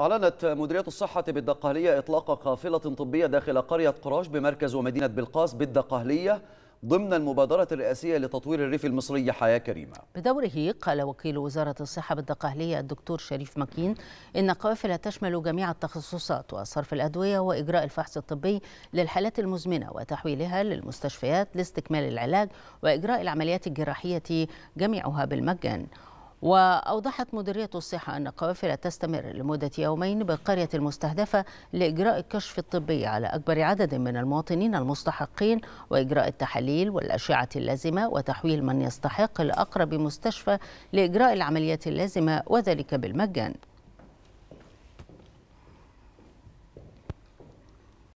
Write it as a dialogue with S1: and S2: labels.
S1: أعلنت مديرية الصحة بالدقهلية إطلاق قافلة طبية داخل قرية قراش بمركز ومدينة بلقاس بالدقهلية ضمن المبادرة الرئاسية لتطوير الريف المصري حياة كريمة
S2: بدوره قال وكيل وزارة الصحة بالدقهلية الدكتور شريف مكين إن القافلة تشمل جميع التخصصات وصرف الأدوية وإجراء الفحص الطبي للحالات المزمنة وتحويلها للمستشفيات لاستكمال العلاج وإجراء العمليات الجراحية جميعها بالمجان وأوضحت مديرية الصحة أن القوافل تستمر لمدة يومين بالقرية المستهدفة لإجراء الكشف الطبي على أكبر عدد من المواطنين المستحقين وإجراء التحاليل والأشعة اللازمة وتحويل من يستحق لأقرب مستشفى لإجراء العمليات اللازمة وذلك بالمجان